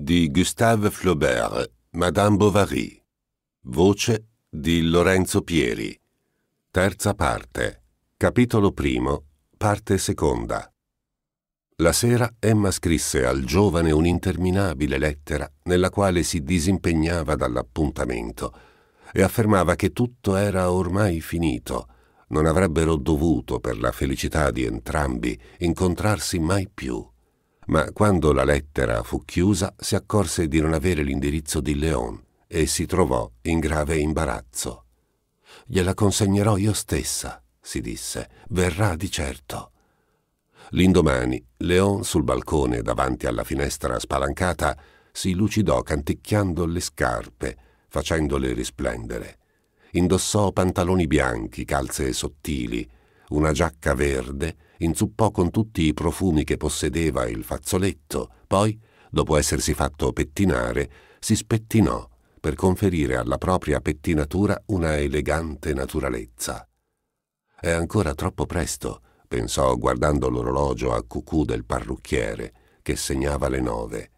di Gustave Flaubert, Madame Bovary. Voce di Lorenzo Pieri. Terza parte. Capitolo primo, parte seconda. La sera Emma scrisse al giovane un'interminabile lettera nella quale si disimpegnava dall'appuntamento e affermava che tutto era ormai finito. Non avrebbero dovuto, per la felicità di entrambi, incontrarsi mai più ma quando la lettera fu chiusa si accorse di non avere l'indirizzo di Leon e si trovò in grave imbarazzo. Gliela consegnerò io stessa, si disse, verrà di certo. L'indomani, Leon sul balcone davanti alla finestra spalancata si lucidò canticchiando le scarpe, facendole risplendere. Indossò pantaloni bianchi, calze sottili, una giacca verde inzuppò con tutti i profumi che possedeva il fazzoletto, poi, dopo essersi fatto pettinare, si spettinò per conferire alla propria pettinatura una elegante naturalezza. È ancora troppo presto, pensò guardando l'orologio a cucù del parrucchiere, che segnava le nove.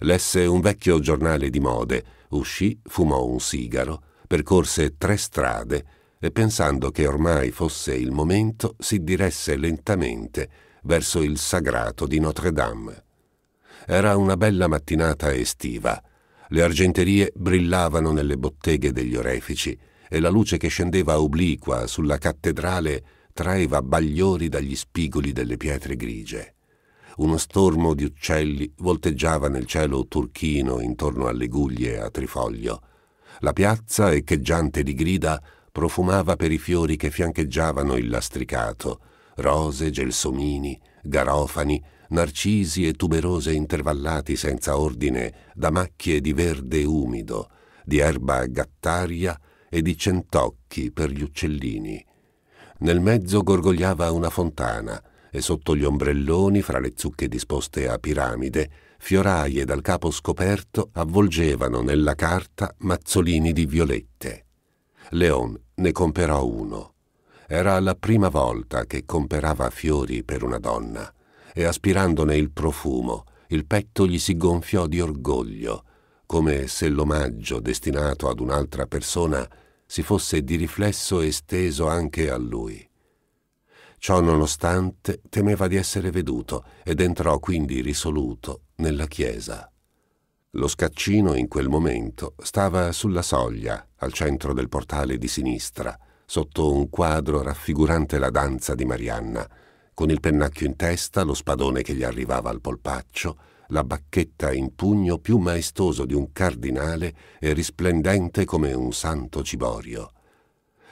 Lesse un vecchio giornale di mode, uscì, fumò un sigaro, percorse tre strade e pensando che ormai fosse il momento si diresse lentamente verso il sagrato di Notre Dame. Era una bella mattinata estiva. Le argenterie brillavano nelle botteghe degli orefici e la luce che scendeva obliqua sulla cattedrale traeva bagliori dagli spigoli delle pietre grigie. Uno stormo di uccelli volteggiava nel cielo turchino intorno alle guglie a trifoglio. La piazza, echeggiante di grida, profumava per i fiori che fiancheggiavano il lastricato, rose, gelsomini, garofani, narcisi e tuberose intervallati senza ordine da macchie di verde umido, di erba gattaria e di centocchi per gli uccellini. Nel mezzo gorgogliava una fontana e sotto gli ombrelloni, fra le zucche disposte a piramide, fioraie dal capo scoperto avvolgevano nella carta mazzolini di violette. Leon ne comperò uno. Era la prima volta che comperava fiori per una donna e aspirandone il profumo, il petto gli si gonfiò di orgoglio, come se l'omaggio destinato ad un'altra persona si fosse di riflesso esteso anche a lui. Ciò nonostante temeva di essere veduto ed entrò quindi risoluto nella chiesa. Lo scaccino in quel momento stava sulla soglia, al centro del portale di sinistra, sotto un quadro raffigurante la danza di Marianna, con il pennacchio in testa, lo spadone che gli arrivava al polpaccio, la bacchetta in pugno più maestoso di un cardinale e risplendente come un santo ciborio.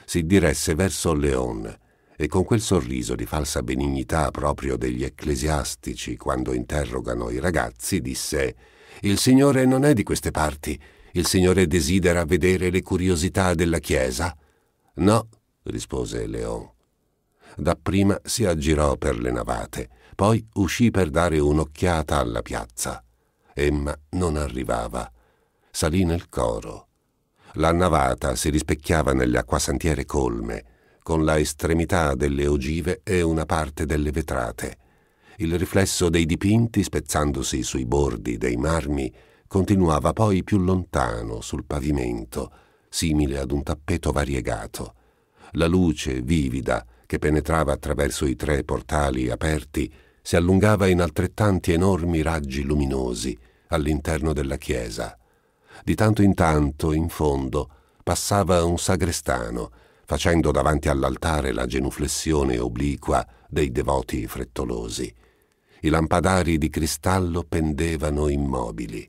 Si diresse verso Leon e con quel sorriso di falsa benignità proprio degli ecclesiastici quando interrogano i ragazzi disse il Signore non è di queste parti. Il Signore desidera vedere le curiosità della Chiesa? No, rispose Leon. Dapprima si aggirò per le navate, poi uscì per dare un'occhiata alla piazza. Emma non arrivava. Salì nel coro. La navata si rispecchiava nelle acquasantiere colme, con la estremità delle ogive e una parte delle vetrate il riflesso dei dipinti, spezzandosi sui bordi dei marmi, continuava poi più lontano sul pavimento, simile ad un tappeto variegato. La luce vivida che penetrava attraverso i tre portali aperti si allungava in altrettanti enormi raggi luminosi all'interno della chiesa. Di tanto in tanto, in fondo, passava un sagrestano, facendo davanti all'altare la genuflessione obliqua dei devoti frettolosi. I lampadari di cristallo pendevano immobili.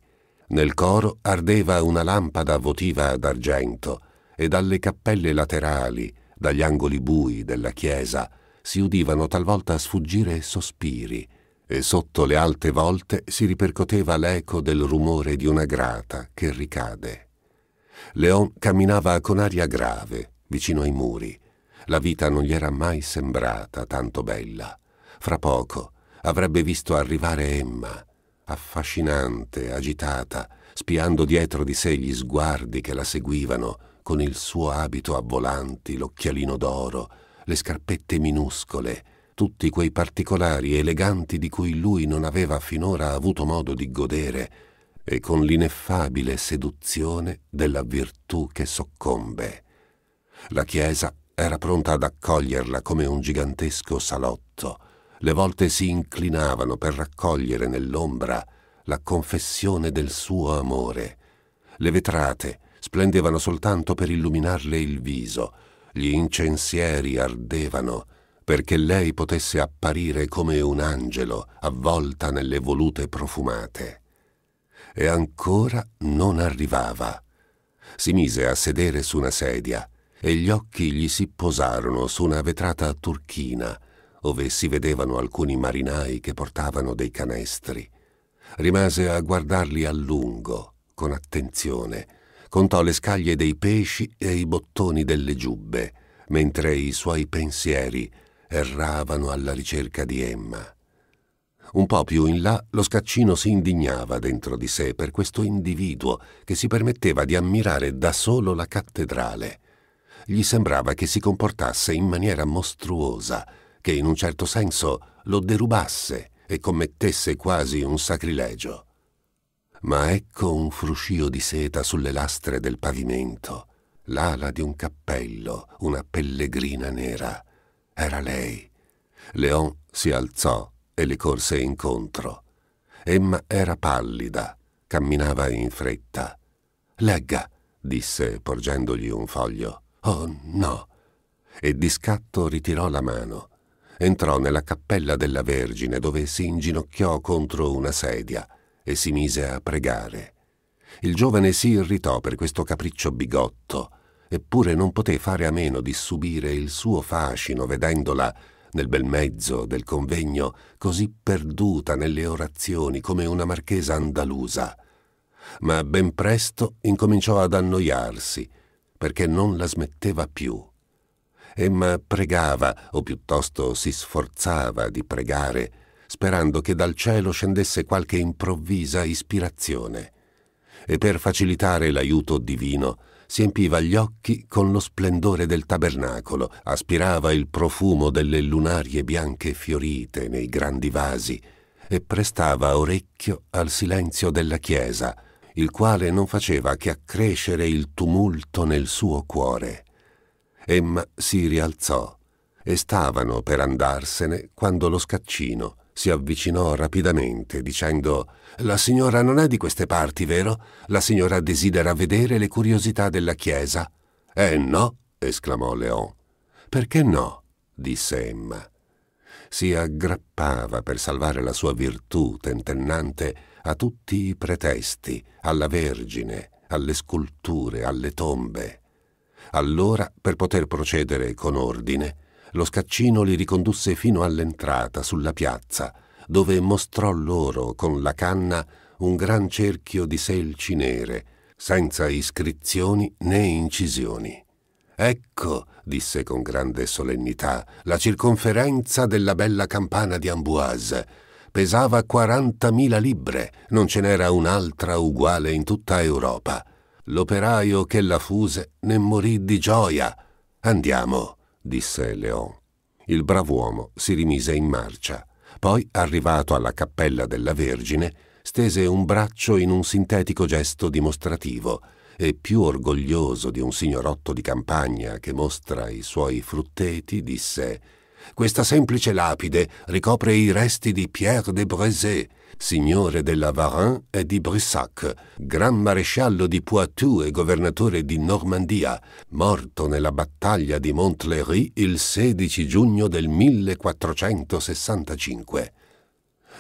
Nel coro ardeva una lampada votiva d'argento e dalle cappelle laterali, dagli angoli bui della chiesa, si udivano talvolta sfuggire sospiri e sotto le alte volte si ripercoteva l'eco del rumore di una grata che ricade. Leon camminava con aria grave, vicino ai muri. La vita non gli era mai sembrata tanto bella. Fra poco avrebbe visto arrivare Emma, affascinante, agitata, spiando dietro di sé gli sguardi che la seguivano, con il suo abito a volanti, l'occhialino d'oro, le scarpette minuscole, tutti quei particolari eleganti di cui lui non aveva finora avuto modo di godere, e con l'ineffabile seduzione della virtù che soccombe. La chiesa era pronta ad accoglierla come un gigantesco salotto, le volte si inclinavano per raccogliere nell'ombra la confessione del suo amore. Le vetrate splendevano soltanto per illuminarle il viso, gli incensieri ardevano perché lei potesse apparire come un angelo avvolta nelle volute profumate. E ancora non arrivava. Si mise a sedere su una sedia e gli occhi gli si posarono su una vetrata turchina ove si vedevano alcuni marinai che portavano dei canestri. Rimase a guardarli a lungo, con attenzione. Contò le scaglie dei pesci e i bottoni delle giubbe, mentre i suoi pensieri erravano alla ricerca di Emma. Un po' più in là lo scaccino si indignava dentro di sé per questo individuo che si permetteva di ammirare da solo la cattedrale. Gli sembrava che si comportasse in maniera mostruosa, che in un certo senso lo derubasse e commettesse quasi un sacrilegio. Ma ecco un fruscio di seta sulle lastre del pavimento, l'ala di un cappello, una pellegrina nera. Era lei. Leon si alzò e le corse incontro. Emma era pallida, camminava in fretta. Legga, disse porgendogli un foglio. Oh no! E di scatto ritirò la mano entrò nella cappella della Vergine dove si inginocchiò contro una sedia e si mise a pregare. Il giovane si irritò per questo capriccio bigotto, eppure non poté fare a meno di subire il suo fascino vedendola nel bel mezzo del convegno, così perduta nelle orazioni come una marchesa andalusa. Ma ben presto incominciò ad annoiarsi, perché non la smetteva più. Emma pregava, o piuttosto si sforzava di pregare, sperando che dal cielo scendesse qualche improvvisa ispirazione. E per facilitare l'aiuto divino, si empiva gli occhi con lo splendore del tabernacolo, aspirava il profumo delle lunarie bianche fiorite nei grandi vasi e prestava orecchio al silenzio della chiesa, il quale non faceva che accrescere il tumulto nel suo cuore. Emma si rialzò e stavano per andarsene quando lo scaccino si avvicinò rapidamente dicendo «La signora non è di queste parti, vero? La signora desidera vedere le curiosità della chiesa». «Eh no!» esclamò Leon. «Perché no?» disse Emma. Si aggrappava per salvare la sua virtù tentennante a tutti i pretesti, alla Vergine, alle sculture, alle tombe. Allora, per poter procedere con ordine, lo scaccino li ricondusse fino all'entrata, sulla piazza, dove mostrò loro con la canna un gran cerchio di selci nere, senza iscrizioni né incisioni. Ecco, disse con grande solennità, la circonferenza della bella campana di Amboise. Pesava 40.000 libbre, non ce n'era un'altra uguale in tutta Europa. L'operaio che la fuse ne morì di gioia. Andiamo, disse Leon. Il brav'uomo si rimise in marcia. Poi, arrivato alla cappella della Vergine, stese un braccio in un sintetico gesto dimostrativo e più orgoglioso di un signorotto di campagna che mostra i suoi frutteti, disse Questa semplice lapide ricopre i resti di Pierre de Brézé, signore della Varin e di Brissac, gran maresciallo di Poitou e governatore di Normandia, morto nella battaglia di Montlhéry il 16 giugno del 1465.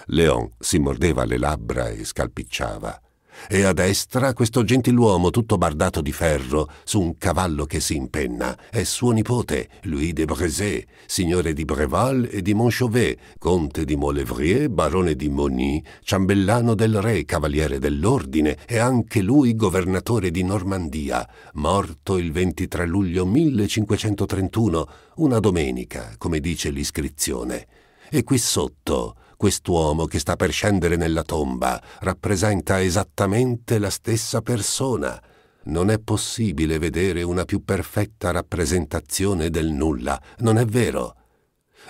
Leon si mordeva le labbra e scalpicciava e a destra questo gentiluomo tutto bardato di ferro su un cavallo che si impenna è suo nipote, Louis de Brézé signore di Breval e di Montchauvet, conte di Molevrier, barone di Moni, ciambellano del re, cavaliere dell'ordine e anche lui governatore di Normandia, morto il 23 luglio 1531, una domenica, come dice l'iscrizione. E qui sotto quest'uomo che sta per scendere nella tomba rappresenta esattamente la stessa persona. Non è possibile vedere una più perfetta rappresentazione del nulla, non è vero?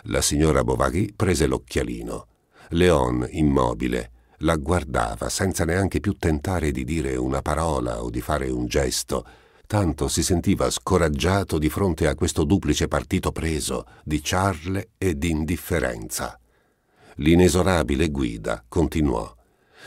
La signora Bovary prese l'occhialino. Leon, immobile, la guardava senza neanche più tentare di dire una parola o di fare un gesto, tanto si sentiva scoraggiato di fronte a questo duplice partito preso di ciarle e di indifferenza. L'inesorabile guida continuò.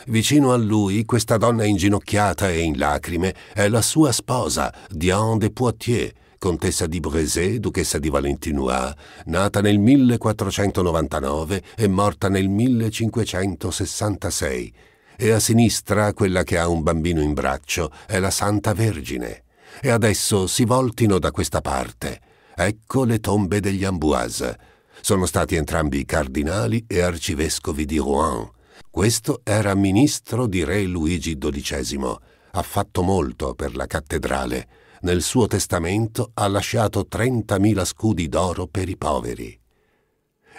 Vicino a lui, questa donna inginocchiata e in lacrime è la sua sposa, Diane de Poitiers, contessa di Brézé, duchessa di Valentinois, nata nel 1499 e morta nel 1566. E a sinistra, quella che ha un bambino in braccio, è la Santa Vergine. E adesso si voltino da questa parte. Ecco le tombe degli Amboise sono stati entrambi cardinali e arcivescovi di Rouen. Questo era ministro di re Luigi XII. Ha fatto molto per la cattedrale. Nel suo testamento ha lasciato 30.000 scudi d'oro per i poveri.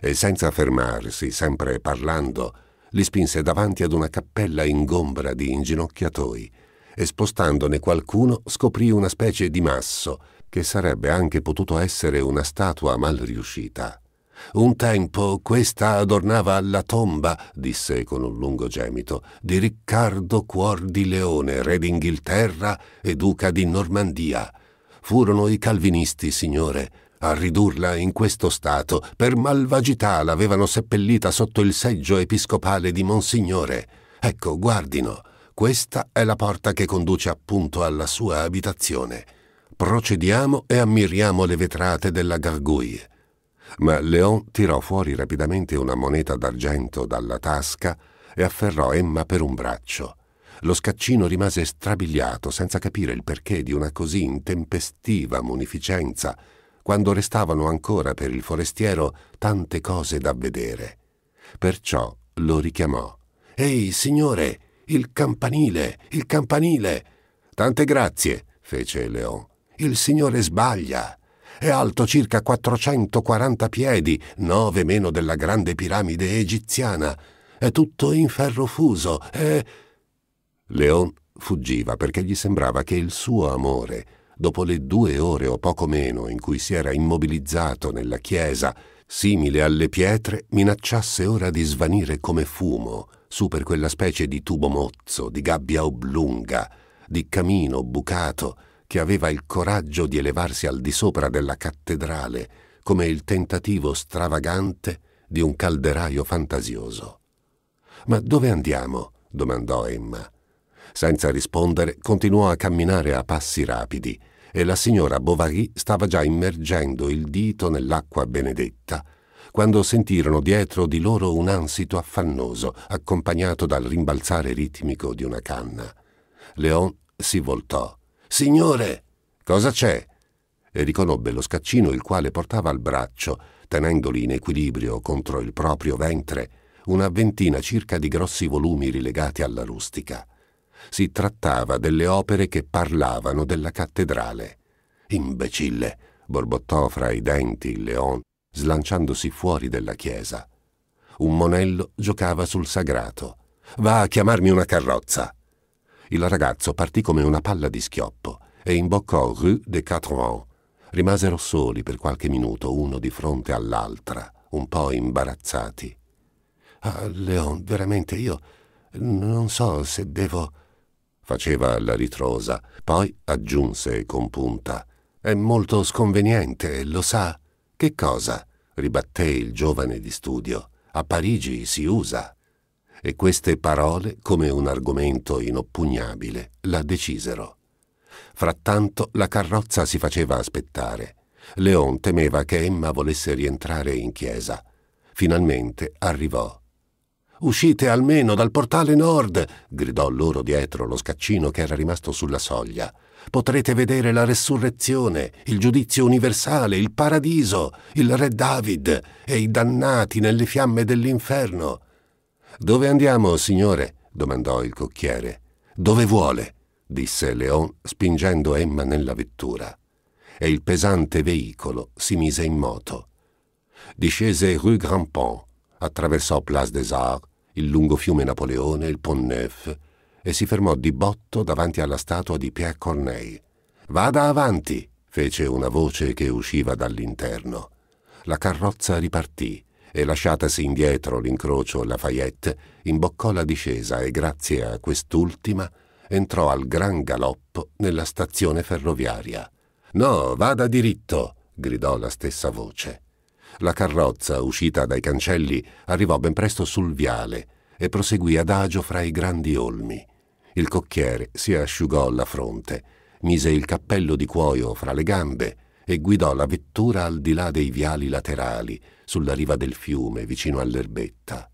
E senza fermarsi, sempre parlando, li spinse davanti ad una cappella ingombra di inginocchiatoi e spostandone qualcuno scoprì una specie di masso che sarebbe anche potuto essere una statua mal riuscita. Un tempo questa adornava la tomba, disse con un lungo gemito, di Riccardo Cuor di Leone, re d'Inghilterra e duca di Normandia. Furono i calvinisti, signore, a ridurla in questo stato. Per malvagità l'avevano seppellita sotto il seggio episcopale di Monsignore. Ecco, guardino, questa è la porta che conduce appunto alla sua abitazione. Procediamo e ammiriamo le vetrate della Gargouille ma Leon tirò fuori rapidamente una moneta d'argento dalla tasca e afferrò Emma per un braccio. Lo scaccino rimase strabiliato senza capire il perché di una così intempestiva munificenza, quando restavano ancora per il forestiero tante cose da vedere. Perciò lo richiamò. Ehi, signore, il campanile, il campanile. Tante grazie, fece Leon. Il signore sbaglia. È alto circa 440 piedi, 9 meno della grande piramide egiziana. È tutto in ferro fuso e... Leon fuggiva perché gli sembrava che il suo amore, dopo le due ore o poco meno in cui si era immobilizzato nella chiesa, simile alle pietre, minacciasse ora di svanire come fumo su per quella specie di tubo mozzo, di gabbia oblunga, di camino bucato che aveva il coraggio di elevarsi al di sopra della cattedrale come il tentativo stravagante di un calderaio fantasioso. Ma dove andiamo? domandò Emma. Senza rispondere, continuò a camminare a passi rapidi e la signora Bovary stava già immergendo il dito nell'acqua benedetta, quando sentirono dietro di loro un ansito affannoso, accompagnato dal rimbalzare ritmico di una canna. Leon si voltò Signore! Cosa c'è? E riconobbe lo scaccino il quale portava al braccio, tenendoli in equilibrio contro il proprio ventre, una ventina circa di grossi volumi rilegati alla rustica. Si trattava delle opere che parlavano della cattedrale. Imbecille! borbottò fra i denti il leon, slanciandosi fuori della chiesa. Un monello giocava sul sagrato. Va a chiamarmi una carrozza! il ragazzo partì come una palla di schioppo e imboccò Rue des Quatre Ans. Rimasero soli per qualche minuto, uno di fronte all'altra, un po' imbarazzati. Ah, Leon, veramente io non so se devo... faceva la ritrosa, poi aggiunse con punta. È molto sconveniente, lo sa. Che cosa? ribatté il giovane di studio. A Parigi si usa e queste parole, come un argomento inoppugnabile, la decisero. Frattanto la carrozza si faceva aspettare. Leon temeva che Emma volesse rientrare in chiesa. Finalmente arrivò. Uscite almeno dal portale nord! gridò loro dietro lo scaccino che era rimasto sulla soglia. Potrete vedere la resurrezione, il giudizio universale, il paradiso, il re David e i dannati nelle fiamme dell'inferno. Dove andiamo, signore? domandò il cocchiere. Dove vuole? disse Leon, spingendo Emma nella vettura. E il pesante veicolo si mise in moto. Discese rue Grand Pont, attraversò Place des Arts, il lungo fiume Napoleone, il Pont Neuf, e si fermò di botto davanti alla statua di Pierre Corneille. Vada avanti, fece una voce che usciva dall'interno. La carrozza ripartì e lasciatasi indietro l'incrocio Lafayette, imboccò la discesa e grazie a quest'ultima entrò al gran galoppo nella stazione ferroviaria. No, vada diritto! gridò la stessa voce. La carrozza, uscita dai cancelli, arrivò ben presto sul viale e proseguì adagio fra i grandi olmi. Il cocchiere si asciugò la fronte, mise il cappello di cuoio fra le gambe e guidò la vettura al di là dei viali laterali, sulla riva del fiume, vicino all'erbetta.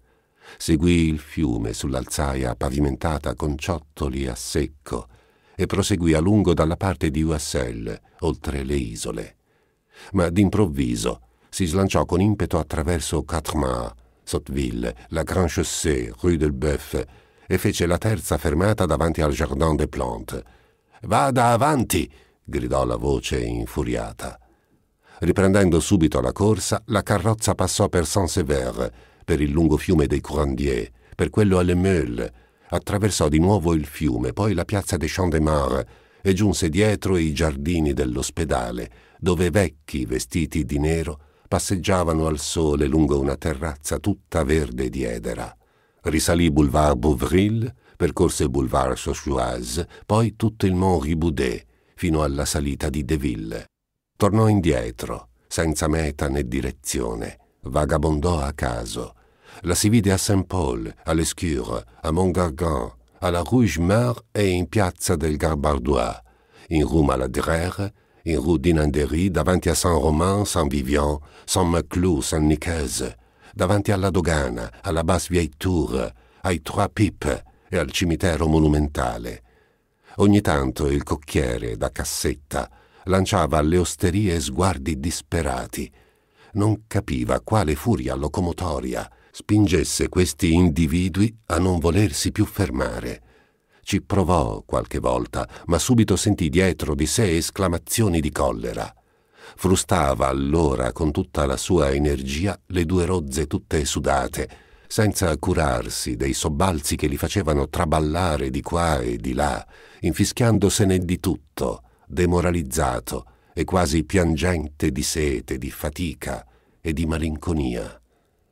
Seguì il fiume sull'alzaia pavimentata con ciottoli a secco e proseguì a lungo dalla parte di USL, oltre le isole. Ma d'improvviso si slanciò con impeto attraverso Quatremas, Sotteville, la Grande Chaussée, Rue del Boeuf, e fece la terza fermata davanti al Jardin des Plantes. Vada avanti! gridò la voce infuriata. Riprendendo subito la corsa, la carrozza passò per Saint-Sever, per il lungo fiume dei Courandier, per quello alle Meule, attraversò di nuovo il fiume, poi la piazza des Champs de Mars e giunse dietro i giardini dell'ospedale, dove vecchi vestiti di nero passeggiavano al sole lungo una terrazza tutta verde di edera. Risalì Boulevard Bouvril, percorse Boulevard Sochoise, poi tutto il Mont Riboudet, fino alla salita di Deville. Tornò indietro, senza meta né direzione, vagabondò a caso. La si vide a Saint-Paul, a Lescure, a Montgargan, alla Rue Jumar e in piazza del Garbardois, in Rue Maladrère, in Rue Dinanderie, davanti a Saint-Romain, Saint-Vivian, Saint-Maclou, Saint-Nicaise, davanti alla Dogana, alla Basse Vieille Tour, ai Trois Pipes e al cimitero monumentale, Ogni tanto il cocchiere, da cassetta, lanciava alle osterie sguardi disperati. Non capiva quale furia locomotoria spingesse questi individui a non volersi più fermare. Ci provò qualche volta, ma subito sentì dietro di sé esclamazioni di collera. Frustava allora con tutta la sua energia le due rozze tutte sudate, senza curarsi dei sobbalzi che li facevano traballare di qua e di là infischiandosene di tutto, demoralizzato e quasi piangente di sete, di fatica e di malinconia.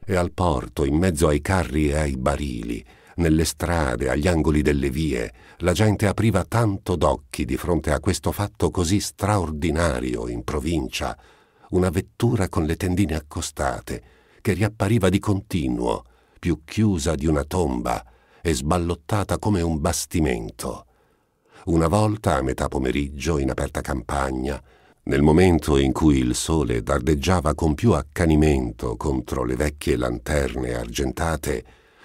E al porto, in mezzo ai carri e ai barili, nelle strade, agli angoli delle vie, la gente apriva tanto d'occhi di fronte a questo fatto così straordinario in provincia, una vettura con le tendine accostate, che riappariva di continuo, più chiusa di una tomba e sballottata come un bastimento una volta a metà pomeriggio in aperta campagna, nel momento in cui il sole dardeggiava con più accanimento contro le vecchie lanterne argentate,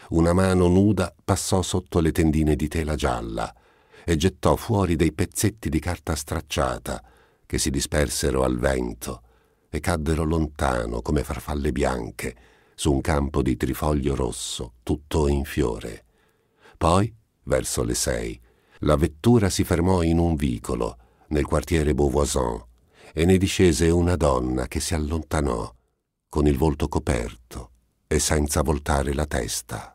una mano nuda passò sotto le tendine di tela gialla e gettò fuori dei pezzetti di carta stracciata che si dispersero al vento e caddero lontano come farfalle bianche su un campo di trifoglio rosso tutto in fiore. Poi, verso le sei, la vettura si fermò in un vicolo, nel quartiere Beauvoisin, e ne discese una donna che si allontanò, con il volto coperto e senza voltare la testa.